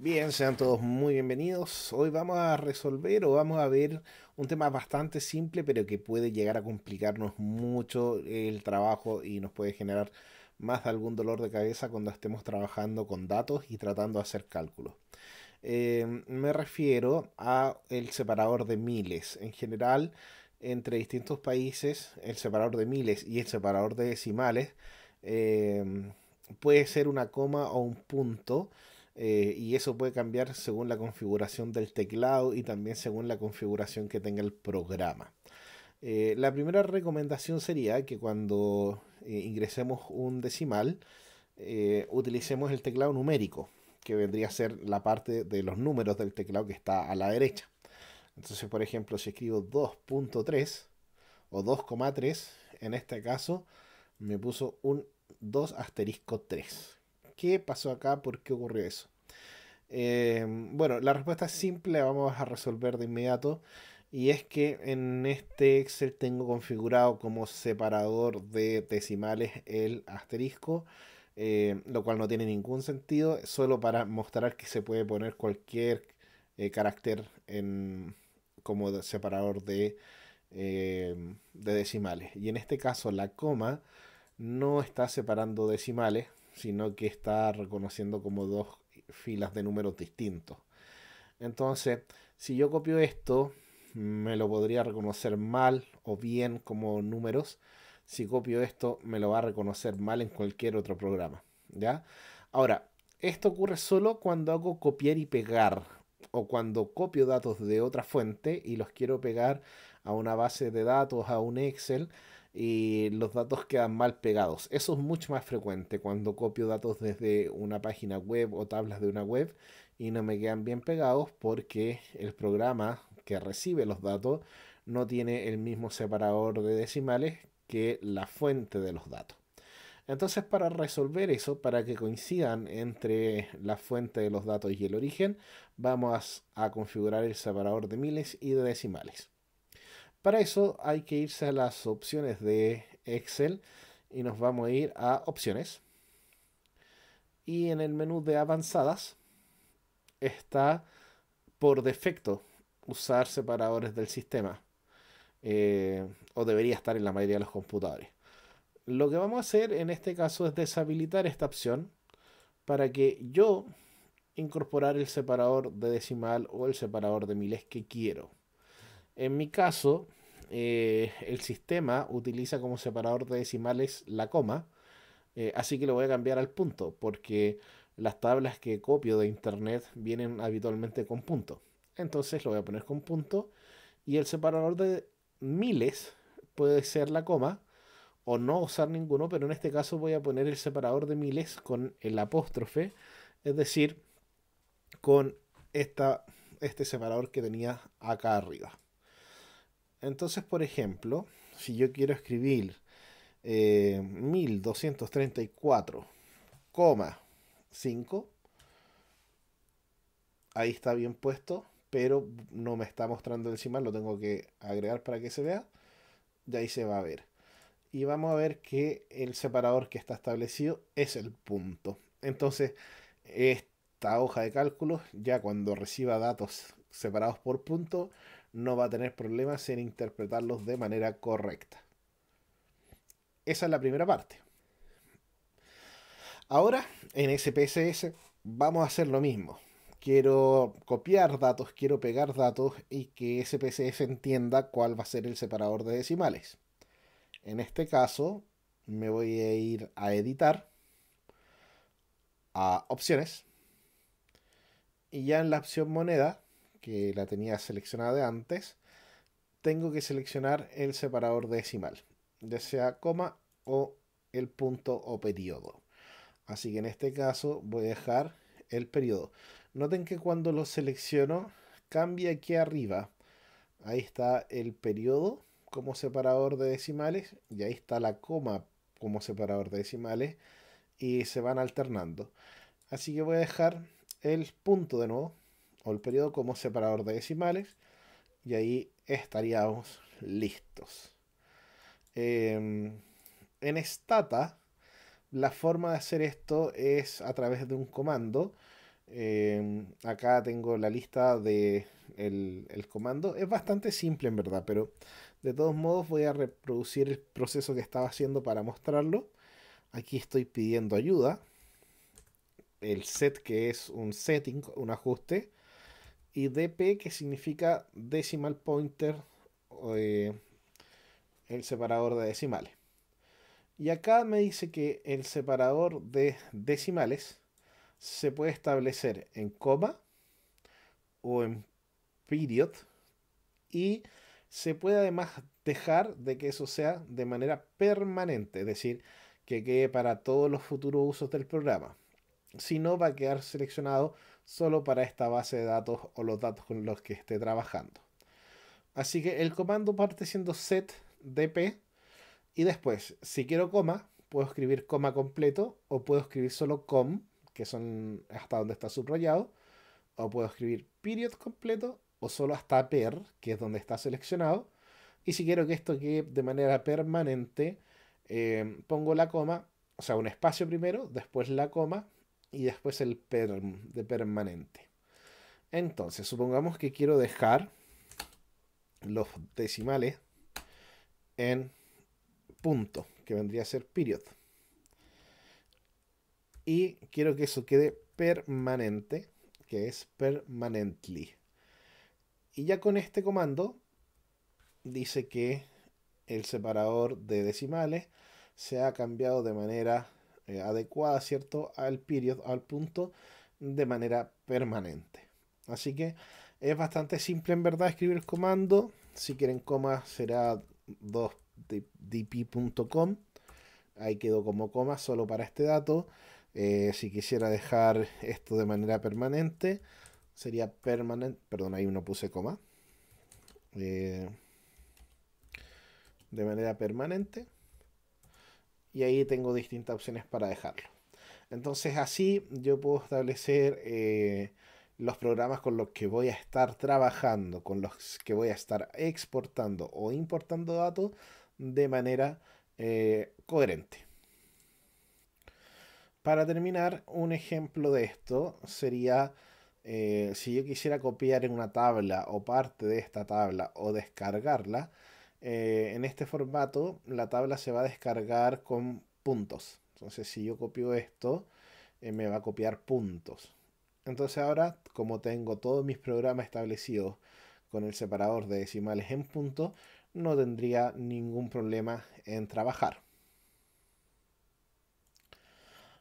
Bien, sean todos muy bienvenidos. Hoy vamos a resolver o vamos a ver un tema bastante simple, pero que puede llegar a complicarnos mucho el trabajo y nos puede generar más algún dolor de cabeza cuando estemos trabajando con datos y tratando de hacer cálculos. Em, me refiero a el separador de miles. En general, entre distintos países, el separador de miles y el separador de decimales em, puede ser una coma o un punto eh, y eso puede cambiar según la configuración del teclado y también según la configuración que tenga el programa. Eh, la primera recomendación sería que cuando eh, ingresemos un decimal, utilicemos el teclado numérico, que vendría a ser la parte de los números del teclado que está a la derecha. Entonces, por ejemplo, si escribo 2.3 o 2,3, en este caso me puso un 2 asterisco 3, qué pasó acá, por qué ocurrió eso. Em, bueno, la respuesta es simple, vamos a resolver de inmediato. Y es que en este Excel tengo configurado como separador de decimales el asterisco, eh, lo cual no tiene ningún sentido, solo para mostrar que se puede poner cualquier eh, carácter como separador de, em, de decimales. Y en este caso la coma no está separando decimales, sino que está reconociendo como dos filas de números distintos. Entonces, si yo copio esto, me lo podría reconocer mal o bien como números. Si copio esto, me lo va a reconocer mal en cualquier otro programa. ¿ya? Ahora, esto ocurre solo cuando hago copiar y pegar o cuando copio datos de otra fuente y los quiero pegar a una base de datos, a un Excel y eh, los datos quedan mal pegados. Eso es mucho más frecuente cuando copio datos desde una página web o tablas de una web y no me quedan bien pegados porque el programa que recibe los datos no tiene el mismo separador de decimales que la fuente de los datos. Entonces, para resolver eso, para que coincidan entre la fuente de los datos y el origen, vamos a configurar el separador de miles y de decimales. Para eso hay que irse a las opciones de Excel y nos vamos a ir a opciones. Y en el menú de avanzadas está por defecto usar separadores del sistema. Eh, o debería estar en la mayoría de los computadores. Lo que vamos a hacer en este caso es deshabilitar esta opción para que yo incorporar el separador de decimal o el separador de miles que quiero. En mi caso, eh, el sistema utiliza como separador de decimales la coma, eh, así que lo voy a cambiar al punto, porque las tablas que copio de internet vienen habitualmente con punto. Entonces lo voy a poner con punto y el separador de miles puede ser la coma o no usar ninguno, pero en este caso voy a poner el separador de miles con el apóstrofe, es decir, con esta, este separador que tenía acá arriba. Entonces, por ejemplo, si yo quiero escribir 1234,5, eh, ahí está bien puesto, pero no me está mostrando encima. lo tengo que agregar para que se vea, y ahí se va a ver. Y vamos a ver que el separador que está establecido es el punto. Entonces, esta hoja de cálculos, ya cuando reciba datos separados por punto, no va a tener problemas en interpretarlos de manera correcta. Esa es la primera parte. Ahora, en SPSS vamos a hacer lo mismo. Quiero copiar datos, quiero pegar datos y que SPSS entienda cuál va a ser el separador de decimales. En este caso, me voy a ir a editar, a opciones, y ya en la opción moneda que la tenía seleccionada de antes, tengo que seleccionar el separador decimal, ya sea coma o el punto o periodo. Así que en este caso voy a dejar el periodo. Noten que cuando lo selecciono, cambia aquí arriba. Ahí está el periodo como separador de decimales y ahí está la coma como separador de decimales y se van alternando. Así que voy a dejar el punto de nuevo el periodo como separador de decimales y ahí estaríamos listos. Em, en Stata, la forma de hacer esto es a través de un comando. Em, acá tengo la lista de el, el, comando. Es bastante simple en verdad, pero de todos modos voy a reproducir el proceso que estaba haciendo para mostrarlo. Aquí estoy pidiendo ayuda. El set que es un setting, un ajuste y DP que significa decimal pointer, eh, el separador de decimales. Y acá me dice que el separador de decimales se puede establecer en coma o en period y se puede además dejar de que eso sea de manera permanente, es decir, que quede para todos los futuros usos del programa si no va a quedar seleccionado solo para esta base de datos o los datos con los que esté trabajando. Así que el comando parte siendo set dp y después, si quiero coma, puedo escribir coma completo o puedo escribir solo com, que son hasta donde está subrayado, o puedo escribir period completo o solo hasta per, que es donde está seleccionado. Y si quiero que esto quede de manera permanente, eh, pongo la coma, o sea, un espacio primero, después la coma, y después el de permanente. Entonces, supongamos que quiero dejar los decimales en punto, que vendría a ser period. Y quiero que eso quede permanente, que es permanently. Y ya con este comando dice que el separador de decimales se ha cambiado de manera eh, adecuada, ¿cierto? Al periodo, al punto de manera permanente. Así que es bastante simple en verdad escribir el comando. Si quieren coma será 2dp.com. Ahí quedó como coma solo para este dato. Eh, si quisiera dejar esto de manera permanente, sería permanente. Perdón, ahí uno puse coma. Eh, de manera permanente y ahí tengo distintas opciones para dejarlo. Entonces así yo puedo establecer eh, los programas con los que voy a estar trabajando, con los que voy a estar exportando o importando datos de manera eh, coherente. Para terminar, un ejemplo de esto sería eh, si yo quisiera copiar en una tabla o parte de esta tabla o descargarla, eh, en este formato la tabla se va a descargar con puntos. Entonces si yo copio esto, eh, me va a copiar puntos. Entonces ahora, como tengo todos mis programas establecidos con el separador de decimales en punto, no tendría ningún problema en trabajar.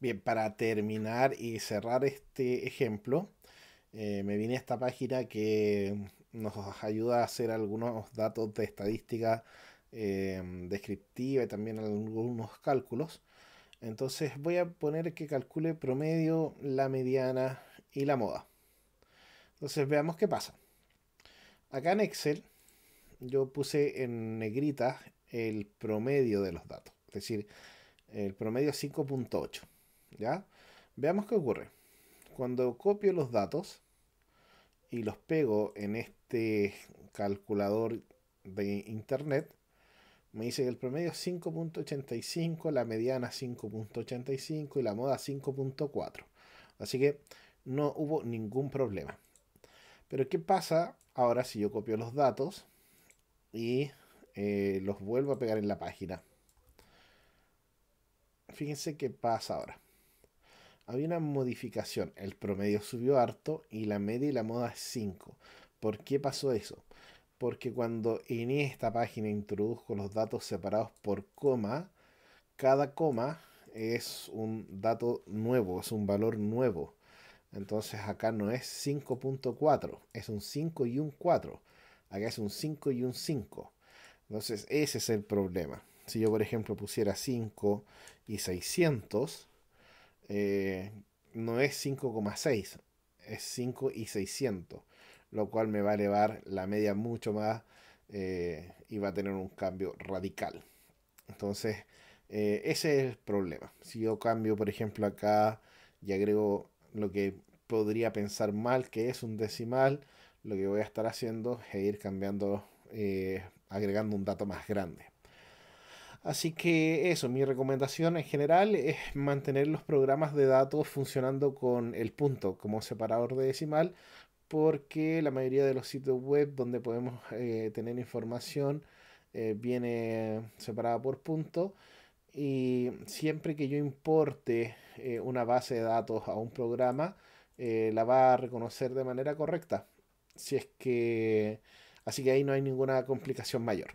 Bien, para terminar y cerrar este ejemplo, eh, me vine a esta página que nos ayuda a hacer algunos datos de estadística eh, descriptiva y también algunos cálculos. Entonces voy a poner que calcule promedio, la mediana y la moda. Entonces veamos qué pasa. Acá en Excel yo puse en negrita el promedio de los datos, es decir, el promedio 5.8. ¿Ya? Veamos qué ocurre. Cuando copio los datos, y los pego en este calculador de internet, me dice que el promedio es 5.85, la mediana 5.85 y la moda 5.4. Así que no hubo ningún problema. Pero ¿qué pasa ahora si yo copio los datos y eh, los vuelvo a pegar en la página? Fíjense qué pasa ahora había una modificación. El promedio subió harto y la media y la moda es 5. ¿Por qué pasó eso? Porque cuando en esta página introduzco los datos separados por coma, cada coma es un dato nuevo, es un valor nuevo. Entonces acá no es 5.4, es un 5 y un 4. Acá es un 5 y un 5. Entonces ese es el problema. Si yo por ejemplo pusiera 5 y 600, eh, no es 5,6, es 5 y 600, lo cual me va a elevar la media mucho más eh, y va a tener un cambio radical. Entonces, eh, ese es el problema. Si yo cambio, por ejemplo, acá y agrego lo que podría pensar mal que es un decimal, lo que voy a estar haciendo es ir cambiando, agregando un dato más grande. Así que eso, mi recomendación en general es mantener los programas de datos funcionando con el punto como separador de decimal, porque la mayoría de los sitios web donde podemos eh, tener información eh, viene separada por punto. Y siempre que yo importe eh, una base de datos a un programa, la va a reconocer de manera correcta. Si es que. Así que ahí no hay ninguna complicación mayor.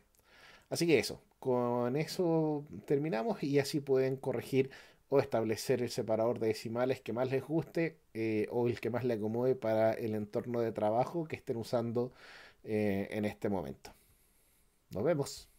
Así que eso, con eso terminamos y así pueden corregir o establecer el separador de decimales que más les guste eh, o el que más le acomode para el entorno de trabajo que estén usando eh, en este momento. Nos vemos.